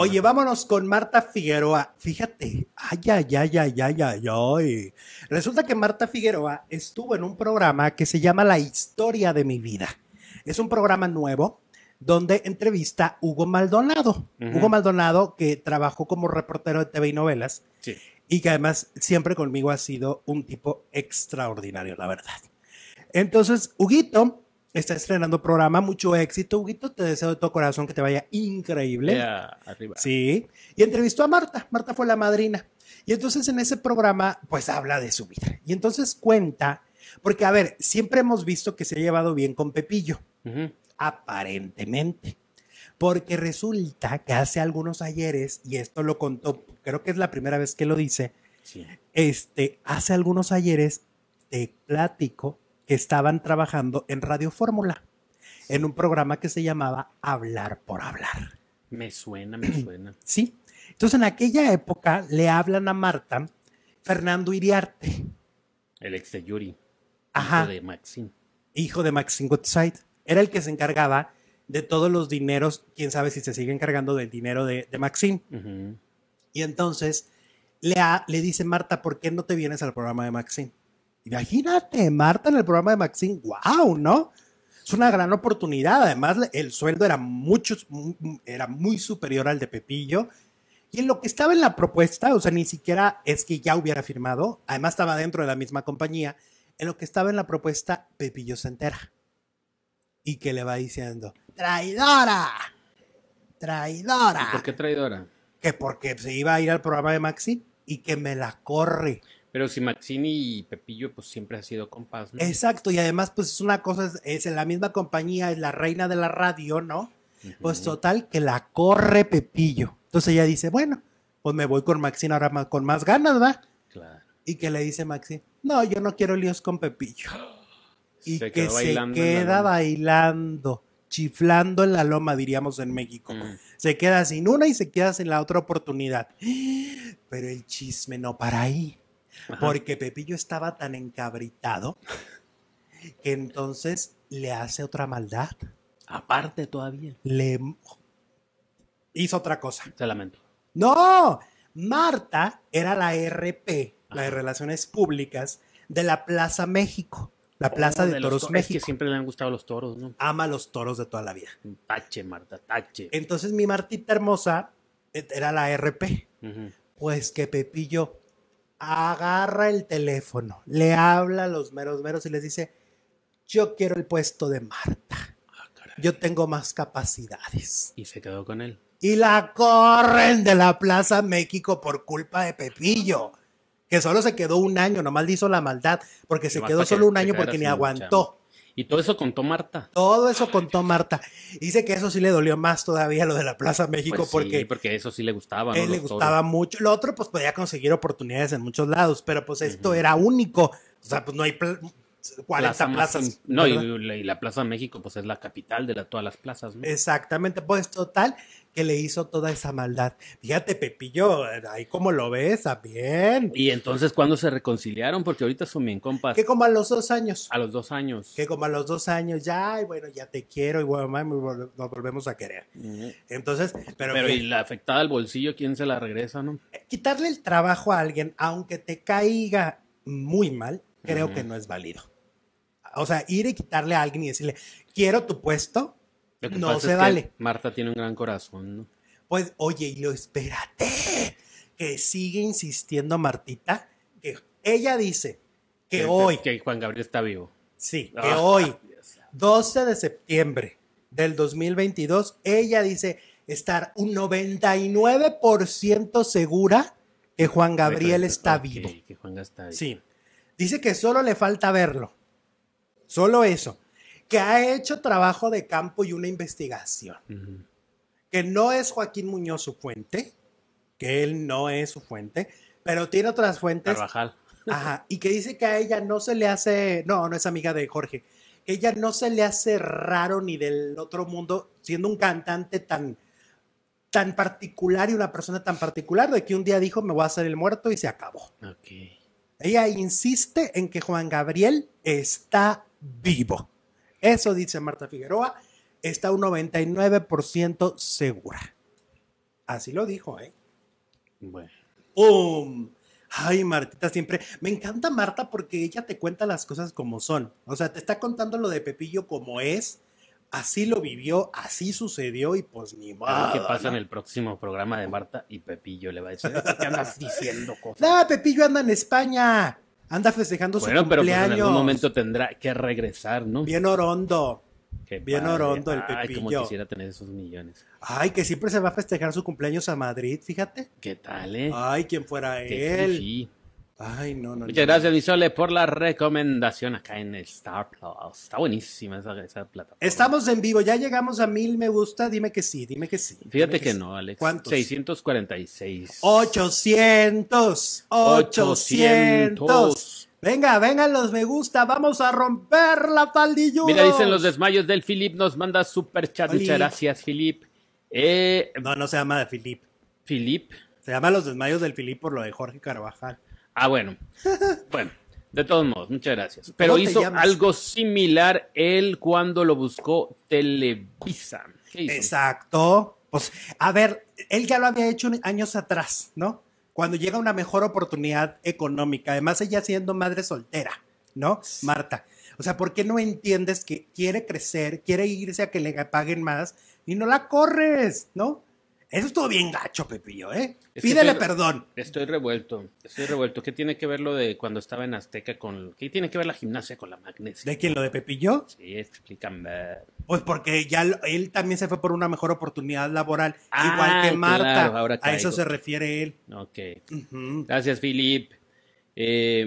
Oye, vámonos con Marta Figueroa. Fíjate, ay, ay, ay, ay, ay, ay, ay. Resulta que Marta Figueroa estuvo en un programa que se llama La Historia de mi Vida. Es un programa nuevo donde entrevista a Hugo Maldonado. Hugo Maldonado que trabajó como reportero de TV y novelas y que además siempre conmigo ha sido un tipo extraordinario, la verdad. Entonces, Huguito está estrenando programa. Mucho éxito, Huguito. Te deseo de todo corazón que te vaya increíble. ya arriba. Sí. Y entrevistó a Marta. Marta fue la madrina. Y entonces en ese programa, pues habla de su vida. Y entonces cuenta, porque a ver, siempre hemos visto que se ha llevado bien con Pepillo, aparentemente. Porque resulta que hace algunos ayeres, y esto lo contó, creo que es la primera vez que lo dice, este, hace algunos ayeres te platico que estaban trabajando en Radio Fórmula, en un programa que se llamaba Hablar por Hablar. Me suena, me suena. Sí. Entonces en aquella época le hablan a Marta Fernando Iriarte. El ex de Yuri. Ajá. Hijo de Maxim. Hijo de Maxim Woodside. Era el que se encargaba de todos los dineros, quién sabe si se sigue encargando del dinero de, de Y entonces le, le dice Marta, ¿por qué no te vienes al programa de Maxim? Imagínate, Marta en el programa de Maxine, wow, ¿no? Es una gran oportunidad. Además, el sueldo era, mucho, era muy superior al de Pepillo. Y en lo que estaba en la propuesta, o sea, ni siquiera es que ya hubiera firmado, además estaba dentro de la misma compañía, en lo que estaba en la propuesta, Pepillo se entera. Y que le va diciendo, traidora, traidora. ¿Por qué traidora? Que porque se iba a ir al programa de Maxi y que me la corre. Pero si Maxini y Pepillo, pues siempre ha sido compas, ¿no? Exacto, y además, pues es una cosa, es, en la misma compañía, es la reina de la radio, ¿no? Pues total, que la corre Pepillo. Entonces ella dice, bueno, pues me voy con Maxine ahora con más ganas, ¿verdad? Claro. Y que le dice Maxine, no, yo no quiero líos con Pepillo. Y que se queda bailando, chiflando en la loma, diríamos en México. Mm. Se queda sin una y se queda sin la otra oportunidad. Pero el chisme no para ahí. Porque Pepillo estaba tan encabritado que entonces le hace otra maldad. Aparte todavía. Le hizo otra cosa. Se lamento. No, Marta era la RP, la de Relaciones Públicas, de la Plaza México. La Plaza oh, de, Toros México. siempre le han gustado los toros, ¿no? Ama los toros de toda la vida. Tache, Marta, tache. Entonces mi Martita hermosa eh, era la RP. Pues que Pepillo agarra el teléfono, le habla a los meros meros y les dice, yo quiero el puesto de Marta. Ah, yo tengo más capacidades. Y se quedó con él. Y la corren de la Plaza México por culpa de Pepillo, que solo se quedó un año, nomás maldizo hizo la maldad, porque se quedó solo un año porque ni aguantó. Y todo eso contó Marta. Todo eso contó Marta. Dice que eso sí le dolió más todavía lo de la Plaza México pues porque... Sí, porque eso sí le gustaba. Eh, le gustaba mucho. Lo otro pues podía conseguir oportunidades en muchos lados, pero pues esto era único. O sea, pues no hay 40 plazas. no, y la, Plaza de México, pues es la capital de todas las plazas, Exactamente, pues total, que le hizo toda esa maldad. Fíjate, Pepillo, ahí como lo ves, también. Y entonces, ¿cuándo se reconciliaron? Porque ahorita son bien compas. Que como a los dos años. A los dos años. Que como a los dos años, ya, bueno, ya te quiero, y bueno, nos volvemos a querer. Entonces, pero. Pero, ¿y la afectada al bolsillo, quién se la regresa, no? Eh, quitarle el trabajo a alguien, aunque te caiga muy mal, creo que no es válido. O sea, ir y quitarle a alguien y decirle, quiero tu puesto, no se vale. Marta tiene un gran corazón, ¿no? Pues, oye, y lo espérate, que sigue insistiendo Martita, que ella dice que, hoy... Que Juan Gabriel está vivo. Sí, ah, que hoy, 12 de septiembre del 2022, ella dice estar un 99% segura que Juan Gabriel está vivo. Que Juan está Sí. Dice que solo le falta verlo. Solo eso. Que ha hecho trabajo de campo y una investigación. Que no es Joaquín Muñoz su fuente. Que él no es su fuente. Pero tiene otras fuentes. Ajá. Y que dice que a ella no se le hace. No, no es amiga de Jorge. Que ella no se le hace raro ni del otro mundo siendo un cantante tan tan particular y una persona tan particular de que un día dijo me voy a hacer el muerto y se acabó. Ella insiste en que Juan Gabriel está vivo. Eso dice Marta Figueroa, está un 99% segura. Así lo dijo, ¿eh? Bueno. ay, Martita, siempre. Me encanta Marta porque ella te cuenta las cosas como son. O sea, te está contando lo de Pepillo como es así lo vivió, así sucedió y pues ni más. ¿Qué pasa en el próximo programa de Marta y Pepillo? Le va a decir, ¿qué andas diciendo cosas? Pepillo anda en España. Anda festejando su cumpleaños. Bueno, pero pues, en algún momento tendrá que regresar, ¿no? Bien orondo. Bien orondo el Pepillo. Ay, como quisiera tener esos millones. Ay, que siempre se va a festejar su cumpleaños a Madrid, fíjate. ¿Qué tal, eh? Ay, quien fuera él. Ay, no, no. Muchas gracias, Visoles, por la recomendación acá en el Star Está buenísima esa, plataforma. Estamos en vivo, ya llegamos a mil me gusta. Dime que sí, dime que sí. Fíjate que, no, Alex. 646. 800. 800. Venga, vengan los me gusta, vamos a romper la faldilluda. Mira, dicen los desmayos del Philip, nos manda super chat. Muchas gracias, Philip. Eh, no, no se llama de Philip. Philip. Se llama los desmayos del Philip por lo de Jorge Carvajal. Ah, bueno. bueno, de todos modos, muchas gracias. Pero hizo algo similar él cuando lo buscó Televisa. Exacto. Pues, a ver, él ya lo había hecho años atrás, ¿no? Cuando llega una mejor oportunidad económica, además ella siendo madre soltera, ¿no? Marta. O sea, ¿por qué no entiendes que quiere crecer, quiere irse a que le paguen más y no la corres, ¿no? Eso estuvo bien gacho, Pepillo, ¿eh? Pídele perdón. Estoy revuelto, estoy revuelto. ¿Qué tiene que ver lo de cuando estaba en Azteca con... ¿Qué tiene que ver la gimnasia con la magnesia? ¿De quién, lo de Pepillo? Sí, explícame. Pues porque ya él también se fue por una mejor oportunidad laboral, ah, igual que Marta. a eso se refiere él. Ok. Gracias, Filip. Eh,